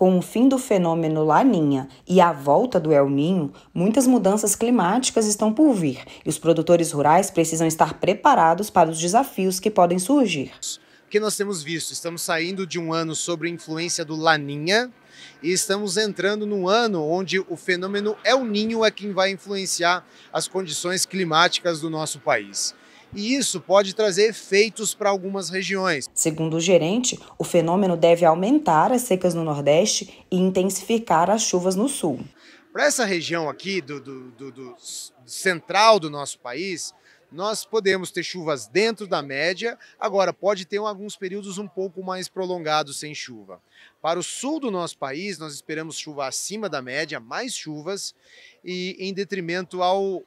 Com o fim do fenômeno Laninha e a volta do El Ninho, muitas mudanças climáticas estão por vir e os produtores rurais precisam estar preparados para os desafios que podem surgir. O que nós temos visto? Estamos saindo de um ano sob influência do Laninha e estamos entrando num ano onde o fenômeno El Ninho é quem vai influenciar as condições climáticas do nosso país e isso pode trazer efeitos para algumas regiões. Segundo o gerente, o fenômeno deve aumentar as secas no Nordeste e intensificar as chuvas no Sul. Para essa região aqui do, do, do, do central do nosso país, nós podemos ter chuvas dentro da média, agora pode ter alguns períodos um pouco mais prolongados sem chuva. Para o sul do nosso país, nós esperamos chuva acima da média, mais chuvas, e em detrimento ao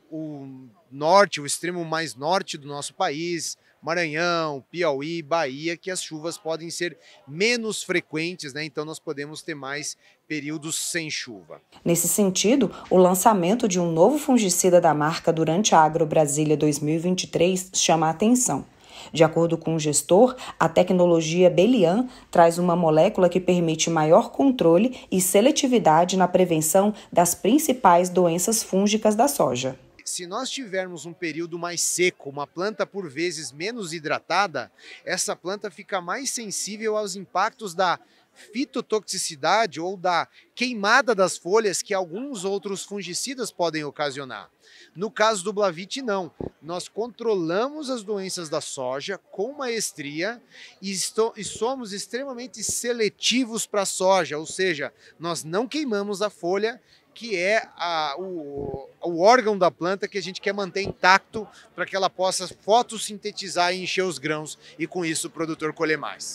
norte, o extremo mais norte do nosso país, Maranhão, Piauí, Bahia, que as chuvas podem ser menos frequentes, né? Então nós podemos ter mais períodos sem chuva. Nesse sentido, o lançamento de um novo fungicida da marca durante a Agro Brasília 2023 chama a atenção. De acordo com o gestor, a tecnologia Belian traz uma molécula que permite maior controle e seletividade na prevenção das principais doenças fúngicas da soja se nós tivermos um período mais seco, uma planta por vezes menos hidratada, essa planta fica mais sensível aos impactos da fitotoxicidade ou da queimada das folhas que alguns outros fungicidas podem ocasionar. No caso do Blavite, não. Nós controlamos as doenças da soja com maestria e, estou, e somos extremamente seletivos para a soja, ou seja, nós não queimamos a folha que é a, o, o, órgão da planta que a gente quer manter intacto para que ela possa fotossintetizar e encher os grãos e com isso o produtor colher mais.